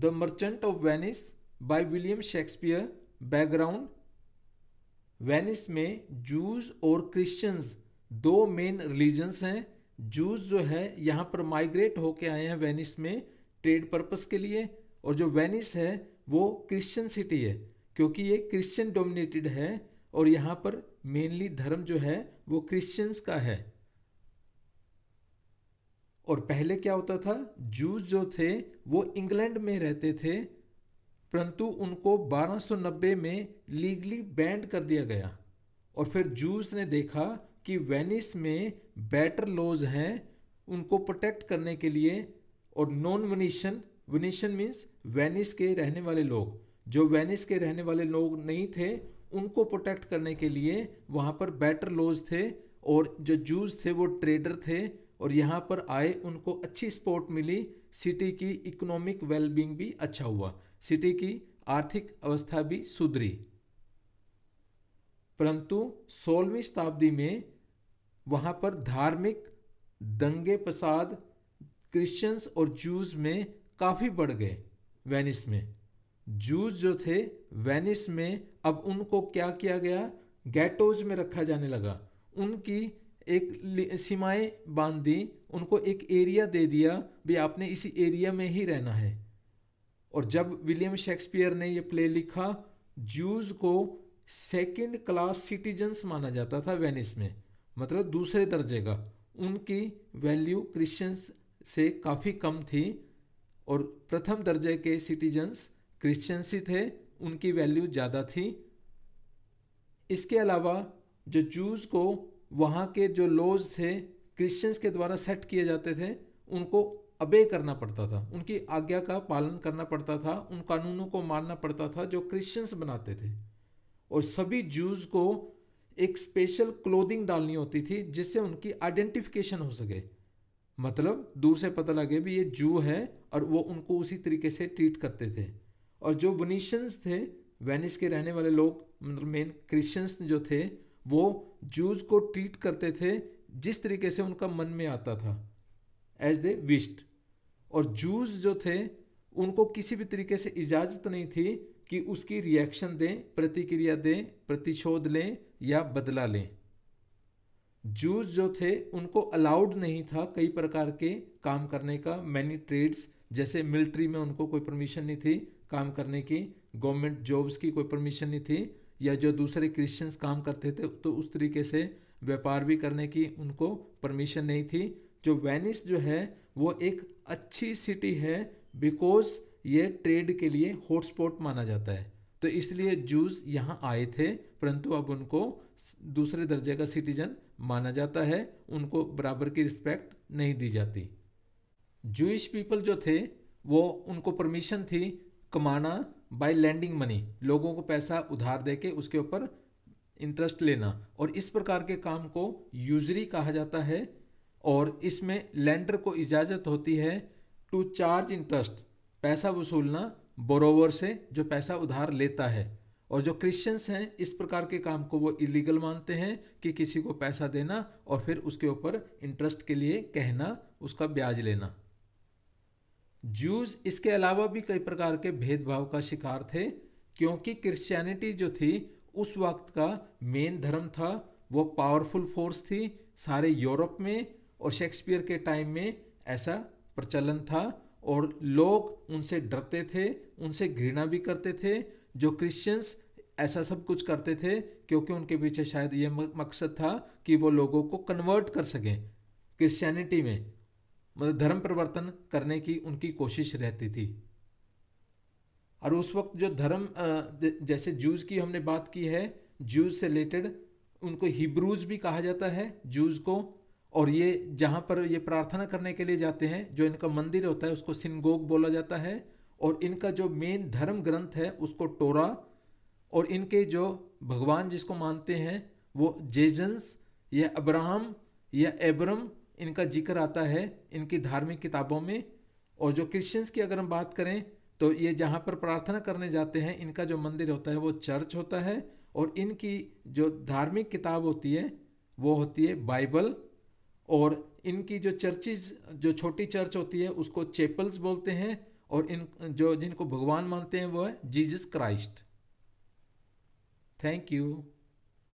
the merchant of Venice by William Shakespeare background Venice में Jews और Christians दो main religions हैं Jews जो है यहाँ पर माइग्रेट होके आए हैं वेनिस में ट्रेड पर्पस के लिए और जो वेनिस है वो क्रिश्चियन सिटी है क्योंकि ये क्रिश्चियन डोमिनेटेड है और यहाँ पर मेनली धर्म जो है वो क्रिश्चियंस का है और पहले क्या होता था जूस जो थे वो इंग्लैंड में रहते थे परंतु उनको 1290 में लीगली बैंड कर दिया गया और फिर जूस ने देखा कि वेनिस में बेटर लॉज हैं उनको प्रोटेक्ट करने के लिए और non Venetian Venetian means Venice के रहने वाले लोग जो वेनिस के रहने वाले लोग नहीं थे उनको प्रोटेक्ट करने के लिए वहाँ पर बेटर लॉज थे और जो जूस थे वो ट्रेडर थे और यहाँ पर आए उनको अच्छी सपोर्ट मिली सिटी की इकोनॉमिक वेलबींग भी अच्छा हुआ सिटी की आर्थिक अवस्था भी सुधरी परंतु सोलहवीं शताब्दी में वहाँ पर धार्मिक दंगे प्रसाद क्रिश्चियंस और जूज में काफ़ी बढ़ गए वेनिस में जूज जो थे वेनिस में अब उनको क्या किया गया गैटोज में रखा जाने लगा उनकी एक सीमाएं बांध दी उनको एक एरिया दे दिया भी आपने इसी एरिया में ही रहना है और जब विलियम शेक्सपियर ने ये प्ले लिखा जूज को सेकंड क्लास सिटीजन्स माना जाता था वेनिस में मतलब दूसरे दर्जे का उनकी वैल्यू क्रिश्चियंस से काफ़ी कम थी और प्रथम दर्जे के सिटीजन्स क्रिश्चियंस ही थे उनकी वैल्यू ज़्यादा थी इसके अलावा जो जूज को वहाँ के जो लॉज थे क्रिश्चियंस के द्वारा सेट किए जाते थे उनको अबे करना पड़ता था उनकी आज्ञा का पालन करना पड़ता था उन कानूनों को मानना पड़ता था जो क्रिश्चियंस बनाते थे और सभी जूज को एक स्पेशल क्लोथिंग डालनी होती थी जिससे उनकी आइडेंटिफिकेशन हो सके मतलब दूर से पता लगे भी ये जू है और वो उनको उसी तरीके से ट्रीट करते थे और जो वनिशंस थे वेनिस के रहने वाले लोग मतलब मेन क्रिश्चियंस जो थे वो जूज को ट्रीट करते थे जिस तरीके से उनका मन में आता था एज दे विस्ट और जूज जो थे उनको किसी भी तरीके से इजाज़त नहीं थी कि उसकी रिएक्शन दें प्रतिक्रिया दें प्रतिशोध लें या बदला लें जूज जो थे उनको अलाउड नहीं था कई प्रकार के काम करने का मैनी ट्रेड्स जैसे मिलिट्री में उनको कोई परमिशन नहीं थी काम करने की गवर्नमेंट जॉब्स की कोई परमिशन नहीं थी या जो दूसरे क्रिश्चियंस काम करते थे तो उस तरीके से व्यापार भी करने की उनको परमिशन नहीं थी जो वेनिस जो है वो एक अच्छी सिटी है बिकॉज ये ट्रेड के लिए हॉटस्पॉट माना जाता है तो इसलिए जूस यहाँ आए थे परंतु अब उनको दूसरे दर्जे का सिटीजन माना जाता है उनको बराबर की रिस्पेक्ट नहीं दी जाती जूश पीपल जो थे वो उनको परमिशन थी कमाना बाय लैंडिंग मनी लोगों को पैसा उधार दे के उसके ऊपर इंटरेस्ट लेना और इस प्रकार के काम को यूजरी कहा जाता है और इसमें लैंडर को इजाज़त होती है टू चार्ज इंटरेस्ट पैसा वसूलना बोरोवर से जो पैसा उधार लेता है और जो क्रिश्चियंस हैं इस प्रकार के काम को वो इलीगल मानते हैं कि किसी को पैसा देना और फिर उसके ऊपर इंटरेस्ट के लिए कहना उसका ब्याज लेना जूस इसके अलावा भी कई प्रकार के भेदभाव का शिकार थे क्योंकि क्रिश्चियनिटी जो थी उस वक्त का मेन धर्म था वो पावरफुल फोर्स थी सारे यूरोप में और शेक्सपियर के टाइम में ऐसा प्रचलन था और लोग उनसे डरते थे उनसे घृणा भी करते थे जो क्रिश्चियंस ऐसा सब कुछ करते थे क्योंकि उनके पीछे शायद ये मकसद था कि वो लोगों को कन्वर्ट कर सकें क्रिश्चियनिटी में मतलब धर्म परिवर्तन करने की उनकी कोशिश रहती थी और उस वक्त जो धर्म जैसे जूज की हमने बात की है जूज से रिलेटेड उनको हिब्रूज भी कहा जाता है जूज को और ये जहाँ पर ये प्रार्थना करने के लिए जाते हैं जो इनका मंदिर होता है उसको सिनगोग बोला जाता है और इनका जो मेन धर्म ग्रंथ है उसको टोरा और इनके जो भगवान जिसको मानते हैं वो जेजन्स या अब्राहम या एब्रम इनका जिक्र आता है इनकी धार्मिक किताबों में और जो क्रिश्चियंस की अगर हम बात करें तो ये जहाँ पर प्रार्थना करने जाते हैं इनका जो मंदिर होता है वो चर्च होता है और इनकी जो धार्मिक किताब होती है वो होती है बाइबल और इनकी जो चर्चिज जो छोटी चर्च होती है उसको चेपल्स बोलते हैं और इन जो जिनको भगवान मानते हैं वो है जीजस क्राइस्ट थैंक यू